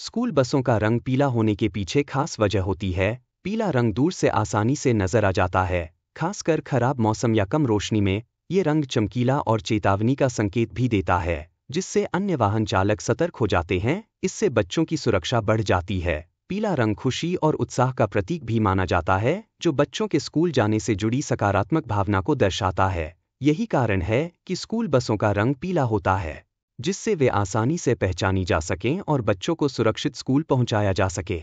school बसों का रंग पीला होने के पीछे खास वजह होती है पीला रंग दूर से आसानी से नजर आ जाता है खासकर खराब मौसम या कम रोशनी में ये रंग चमकीला और चेतावनी का संकेत भी देता है जिससे अन्य वाहन चालक सतर्क हो जाते हैं इससे बच्चों की सुरक्षा बढ़ जाती है पीला रंग खुशी और उत्साह का प्रतीक भी माना जाता है जो बच्चों के स्कूल जाने से जुड़ी सकारात्मक भावना को दर्शाता है यही कारण है कि स्कूल बसों का रंग पीला होता है जिससे वे आसानी से पहचानी जा सकें और बच्चों को सुरक्षित स्कूल पहुंचाया जा सके